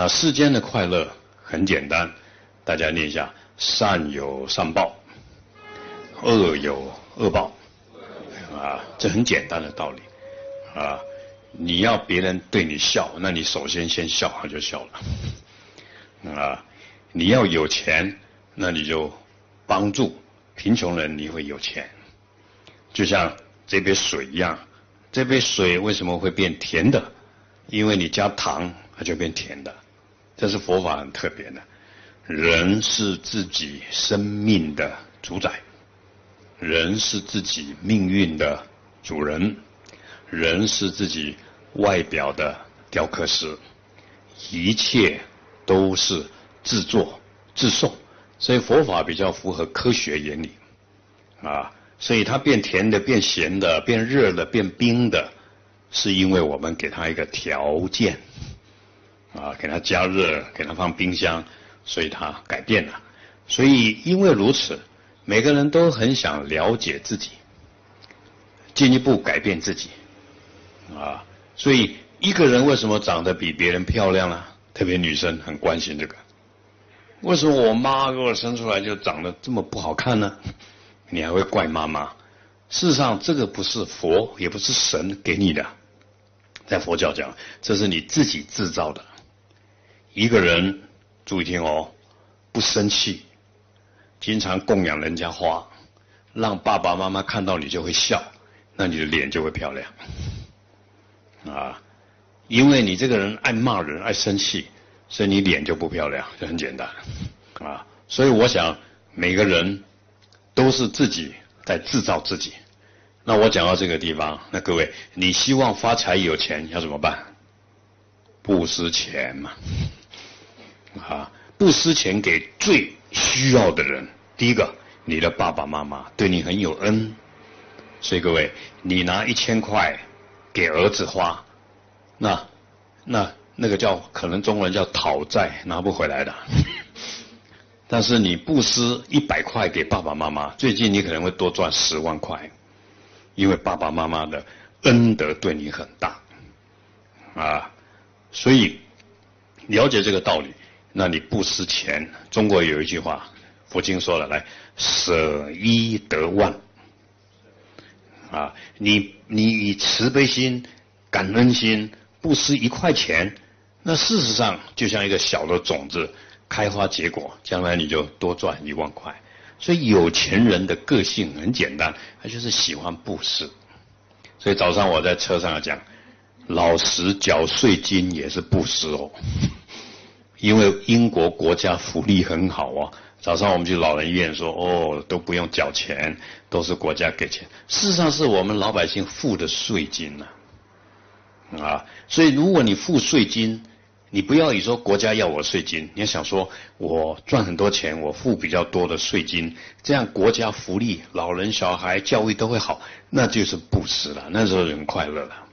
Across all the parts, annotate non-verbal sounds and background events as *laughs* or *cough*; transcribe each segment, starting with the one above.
那世间的快乐很简单，大家念一下：善有善报，恶有恶报，啊，这很简单的道理，啊，你要别人对你笑，那你首先先笑，他就笑了，啊，你要有钱，那你就帮助贫穷人，你会有钱，就像这杯水一样，这杯水为什么会变甜的？因为你加糖，它就变甜的。这是佛法很特别的，人是自己生命的主宰，人是自己命运的主人，人是自己外表的雕刻师，一切都是自作自受，所以佛法比较符合科学原理，啊，所以它变甜的、变咸的、变热的、变冰的，是因为我们给它一个条件。啊，给它加热，给它放冰箱，所以它改变了。所以因为如此，每个人都很想了解自己，进一步改变自己。啊，所以一个人为什么长得比别人漂亮呢？特别女生很关心这个。为什么我妈给我生出来就长得这么不好看呢？你还会怪妈妈？事实上，这个不是佛，也不是神给你的。在佛教讲，这是你自己制造的。一个人，注意听哦，不生气，经常供养人家花，让爸爸妈妈看到你就会笑，那你的脸就会漂亮啊。因为你这个人爱骂人、爱生气，所以你脸就不漂亮，就很简单啊。所以我想，每个人都是自己在制造自己。那我讲到这个地方，那各位，你希望发财有钱要怎么办？不失钱嘛。啊，布施钱给最需要的人。第一个，你的爸爸妈妈对你很有恩，所以各位，你拿一千块给儿子花，那那那个叫可能中国人叫讨债，拿不回来的。*laughs* 但是你布施一百块给爸爸妈妈，最近你可能会多赚十万块，因为爸爸妈妈的恩德对你很大啊。所以了解这个道理。那你不施钱，中国有一句话，佛经说了，来舍一得万，啊，你你以慈悲心、感恩心布施一块钱，那事实上就像一个小的种子开花结果，将来你就多赚一万块。所以有钱人的个性很简单，他就是喜欢布施。所以早上我在车上讲，老实缴税金也是布施哦。因为英国国家福利很好啊，早上我们去老人院说，哦，都不用缴钱，都是国家给钱。事实上是我们老百姓付的税金呐，啊，所以如果你付税金，你不要以说国家要我税金，你要想说，我赚很多钱，我付比较多的税金，这样国家福利、老人、小孩、教育都会好，那就是不施了，那时候人快乐了。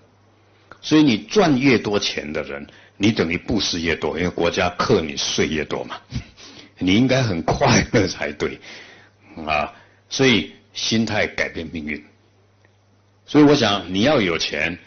所以你赚越多钱的人，你等于布施越多，因为国家克你税越多嘛，*laughs* 你应该很快乐才对 *laughs* 啊！所以心态改变命运，所以我想你要有钱。